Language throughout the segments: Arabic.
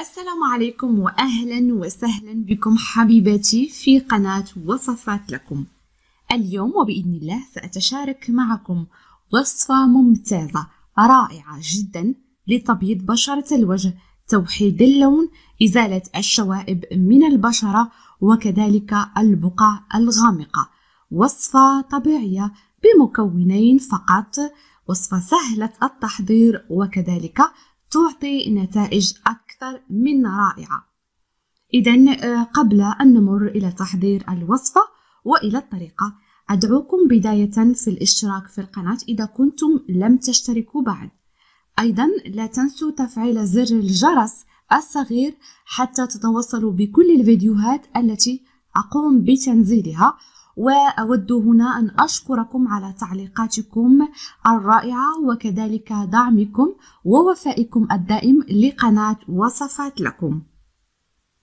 السلام عليكم واهلا وسهلا بكم حبيباتي في قناه وصفات لكم اليوم وباذن الله ساتشارك معكم وصفه ممتازه رائعه جدا لتبييض بشره الوجه توحيد اللون ازاله الشوائب من البشره وكذلك البقع الغامقه وصفه طبيعيه بمكونين فقط وصفه سهله التحضير وكذلك تعطي نتائج أكثر أكثر من رائعة إذا آه، قبل أن نمر إلى تحضير الوصفة وإلى الطريقة أدعوكم بداية في الاشتراك في القناة إذا كنتم لم تشتركوا بعد أيضا لا تنسوا تفعيل زر الجرس الصغير حتى تتوصلوا بكل الفيديوهات التي أقوم بتنزيلها وأود هنا أن أشكركم على تعليقاتكم الرائعة وكذلك دعمكم ووفائكم الدائم لقناة وصفات لكم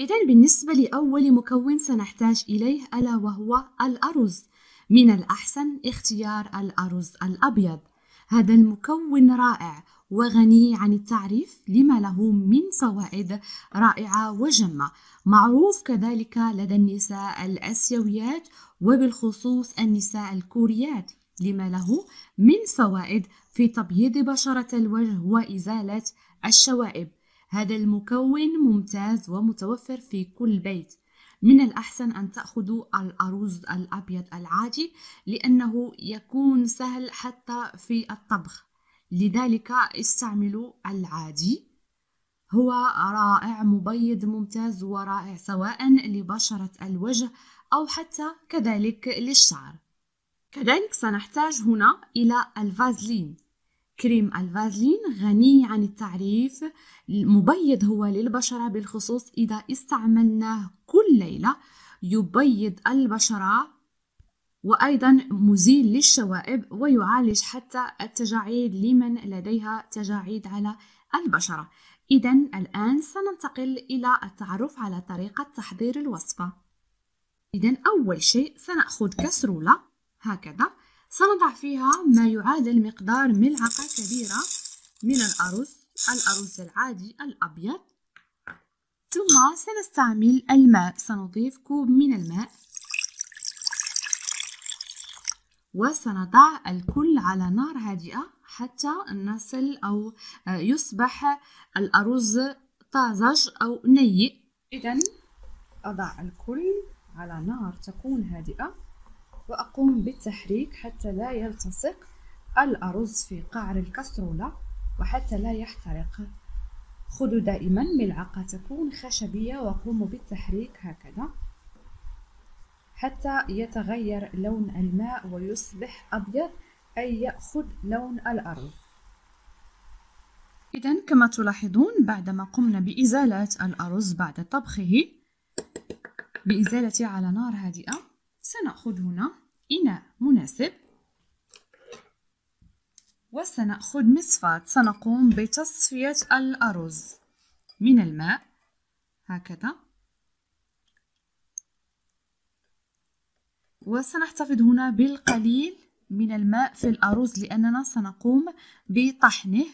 إذا بالنسبة لأول مكون سنحتاج إليه ألا وهو الأرز من الأحسن اختيار الأرز الأبيض هذا المكون رائع وغني عن التعريف لما له من فوائد رائعة وجمة معروف كذلك لدى النساء الأسيويات وبالخصوص النساء الكوريات لما له من فوائد في تبييض بشرة الوجه وإزالة الشوائب هذا المكون ممتاز ومتوفر في كل بيت من الأحسن أن تأخذوا الأرز الأبيض العادي لأنه يكون سهل حتى في الطبخ لذلك استعملوا العادي هو رائع مبيض ممتاز ورائع سواء لبشرة الوجه أو حتى كذلك للشعر كذلك سنحتاج هنا إلى الفازلين كريم الفازلين غني عن التعريف مبيض هو للبشرة بالخصوص إذا استعملناه كل ليلة يبيض البشرة وأيضا مزيل للشوائب ويعالج حتى التجاعيد لمن لديها تجاعيد على البشرة إذا الآن سننتقل إلى التعرف على طريقة تحضير الوصفة إذا أول شيء سنأخذ كسرولة هكذا سنضع فيها ما يعادل مقدار ملعقة كبيرة من الأرز الأرز العادي الأبيض ثم سنستعمل الماء سنضيف كوب من الماء وسنضع الكل على نار هادئة حتى نصل أو آه، يصبح الأرز طازج أو ني إذا أضع الكل على نار تكون هادئة وأقوم بالتحريك حتى لا يلتصق الأرز في قعر الكسرولة وحتى لا يحترق خذوا دائما ملعقة تكون خشبية وقوموا بالتحريك هكذا حتى يتغير لون الماء ويصبح أبيض أي يأخذ لون الأرض إذا كما تلاحظون بعدما قمنا بإزالة الأرز بعد طبخه بإزالته على نار هادئة سنأخذ هنا إناء مناسب وسنأخذ مصفاة سنقوم بتصفية الأرز من الماء هكذا وسنحتفظ هنا بالقليل من الماء في الأرز لأننا سنقوم بطحنه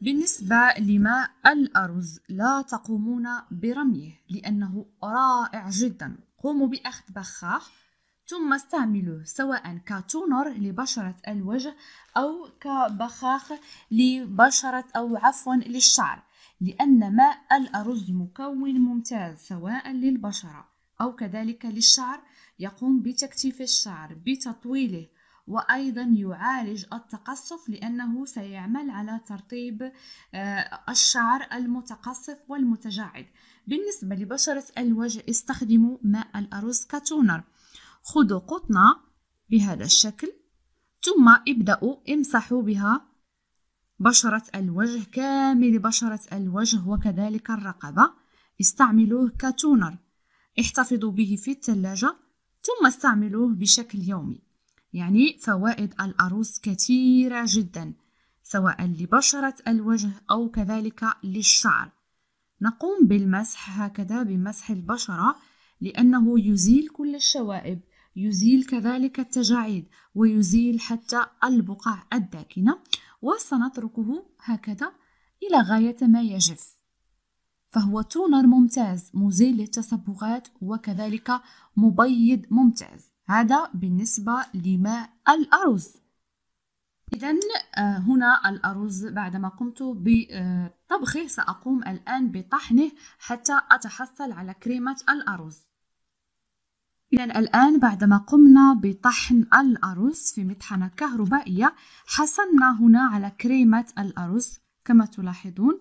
بالنسبة لماء الأرز لا تقومون برميه لأنه رائع جدا قوموا بأخذ بخاخ ثم استعملوه سواء كتونر لبشرة الوجه أو كبخاخ لبشرة أو عفوا للشعر لأن ماء الأرز مكون ممتاز سواء للبشرة أو كذلك للشعر يقوم بتكتيف الشعر بتطويله وأيضا يعالج التقصف لأنه سيعمل على ترطيب آه، الشعر المتقصف والمتجعد بالنسبة لبشرة الوجه استخدموا ماء الأرز كتونر خذوا قطنة بهذا الشكل ثم ابدأوا امسحوا بها بشرة الوجه كامل بشرة الوجه وكذلك الرقبة استعملوه كتونر احتفظوا به في الثلاجة ثم استعملوه بشكل يومي يعني فوائد الأرز كثيرة جدا سواء لبشرة الوجه أو كذلك للشعر نقوم بالمسح هكذا بمسح البشرة لأنه يزيل كل الشوائب يزيل كذلك التجاعيد ويزيل حتى البقع الداكنة وسنتركه هكذا إلى غاية ما يجف فهو تونر ممتاز مزيل للتصبغات وكذلك مبيض ممتاز هذا بالنسبة لماء الأرز إذا آه، هنا الأرز بعدما قمت بطبخه آه، سأقوم الآن بطحنه حتى أتحصل على كريمة الأرز إذا الآن بعدما قمنا بطحن الأرز في مطحنة كهربائية حصلنا هنا على كريمة الأرز كما تلاحظون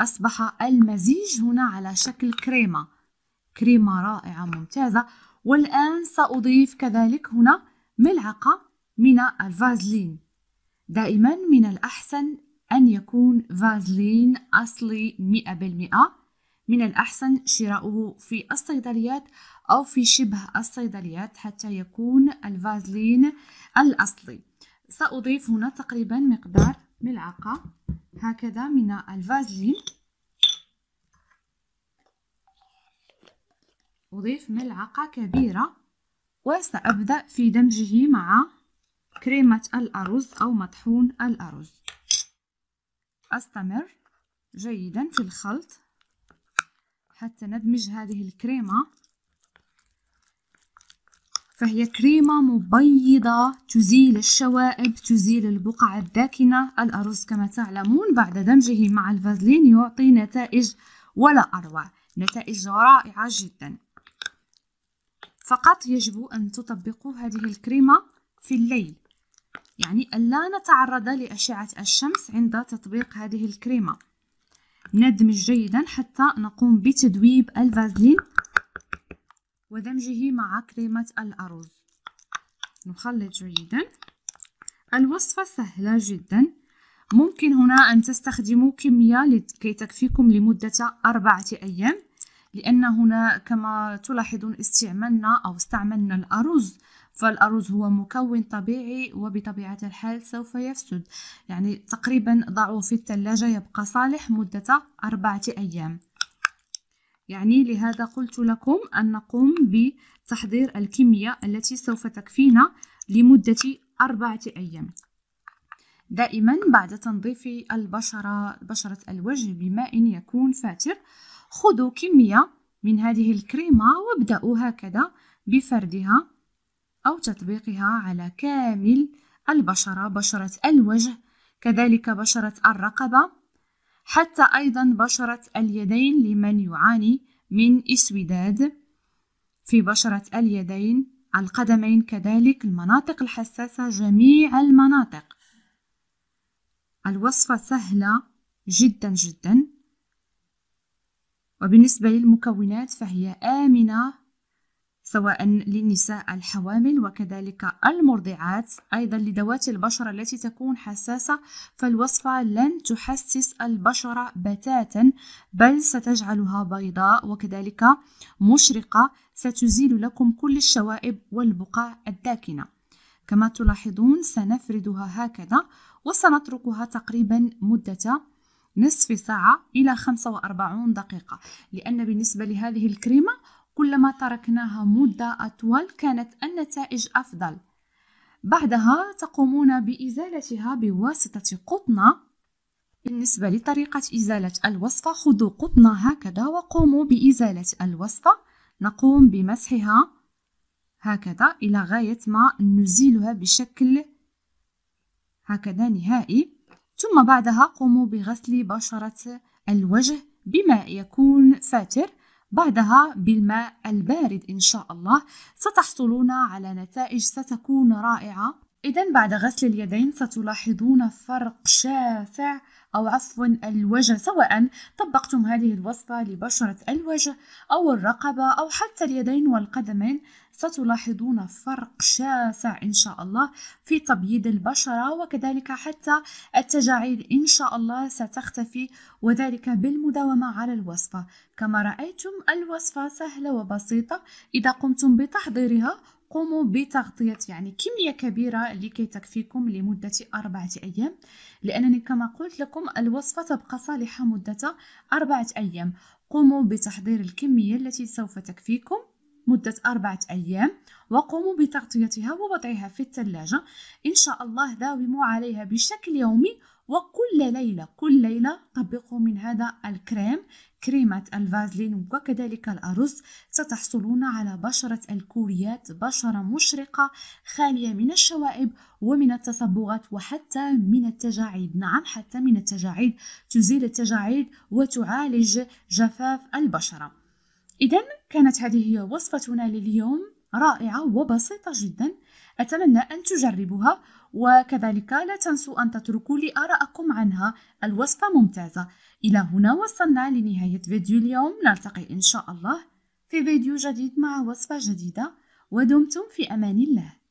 أصبح المزيج هنا على شكل كريمة كريمة رائعة ممتازة والآن سأضيف كذلك هنا ملعقة من الفازلين دائما من الأحسن أن يكون فازلين أصلي 100% من الأحسن شراؤه في الصيدليات أو في شبه الصيدليات حتى يكون الفازلين الأصلي سأضيف هنا تقريبا مقدار ملعقة هكذا من الفازلين أضيف ملعقة كبيرة وسأبدأ في دمجه مع كريمة الأرز أو مطحون الأرز أستمر جيدا في الخلط حتى ندمج هذه الكريمة فهي كريمة مبيضة تزيل الشوائب تزيل البقع الداكنة الأرز كما تعلمون بعد دمجه مع الفازلين يعطي نتائج ولا أروع نتائج رائعة جدا فقط يجب أن تطبقوا هذه الكريمة في الليل يعني ألا نتعرض لأشعة الشمس عند تطبيق هذه الكريمة ندمج جيدا حتى نقوم بتدويب الفازلين ودمجه مع كريمة الأرز نخلط جيدا الوصفة سهلة جدا ممكن هنا أن تستخدموا كمية لكي تكفيكم لمدة أربعة أيام لأن هنا كما تلاحظون استعملنا أو استعملنا الأرز فالأرز هو مكون طبيعي وبطبيعة الحال سوف يفسد يعني تقريبا ضعه في الثلاجة يبقى صالح مدة أربعة أيام يعني لهذا قلت لكم أن نقوم بتحضير الكمية التي سوف تكفينا لمدة أربعة أيام دائما بعد تنظيف البشرة بشرة الوجه بماء يكون فاتر خذوا كمية من هذه الكريمة وابدأوا هكذا بفردها أو تطبيقها على كامل البشرة بشرة الوجه كذلك بشرة الرقبة حتى أيضا بشرة اليدين لمن يعاني من إسوداد في بشرة اليدين القدمين كذلك المناطق الحساسة جميع المناطق الوصفة سهلة جدا جدا وبالنسبة للمكونات فهي آمنة سواء للنساء الحوامل وكذلك المرضعات أيضا لذوات البشرة التي تكون حساسة فالوصفة لن تحسس البشرة بتاتا بل ستجعلها بيضاء وكذلك مشرقة ستزيل لكم كل الشوائب والبقع الداكنة كما تلاحظون سنفردها هكذا وسنتركها تقريبا مدة نصف ساعة إلى 45 دقيقة لأن بالنسبة لهذه الكريمة كلما تركناها مدة أطول كانت النتائج أفضل بعدها تقومون بإزالتها بواسطة قطنة بالنسبة لطريقة إزالة الوصفة خذوا قطنة هكذا وقوموا بإزالة الوصفة نقوم بمسحها هكذا إلى غاية ما نزيلها بشكل هكذا نهائي ثم بعدها قوموا بغسل بشرة الوجه بماء يكون فاتر بعدها بالماء البارد إن شاء الله ستحصلون على نتائج ستكون رائعة إذا بعد غسل اليدين ستلاحظون فرق شاسع أو عفوا الوجه سواء طبقتم هذه الوصفة لبشرة الوجه أو الرقبة أو حتى اليدين والقدمين ستلاحظون فرق شاسع إن شاء الله في تبييض البشرة وكذلك حتى التجاعيد إن شاء الله ستختفي وذلك بالمداومة على الوصفة كما رأيتم الوصفة سهلة وبسيطة إذا قمتم بتحضيرها قوموا بتغطية يعني كمية كبيرة لكي تكفيكم لمدة أربعة أيام لأنني كما قلت لكم الوصفة تبقى صالحة مدة أربعة أيام قوموا بتحضير الكمية التي سوف تكفيكم مدة أربعة أيام وقوموا بتغطيتها ووضعها في الثلاجة إن شاء الله داوموا عليها بشكل يومي وكل ليلة كل ليلة طبقوا من هذا الكريم كريمة الفازلين وكذلك الأرز ستحصلون على بشرة الكوريات بشرة مشرقة خالية من الشوائب ومن التصبغات وحتى من التجاعيد نعم حتى من التجاعيد تزيل التجاعيد وتعالج جفاف البشرة إذا كانت هذه هي وصفتنا لليوم رائعة وبسيطة جدا أتمنى أن تجربوها وكذلك لا تنسوا أن تتركوا لي آراءكم عنها الوصفة ممتازة إلى هنا وصلنا لنهاية فيديو اليوم نلتقي إن شاء الله في فيديو جديد مع وصفة جديدة ودمتم في أمان الله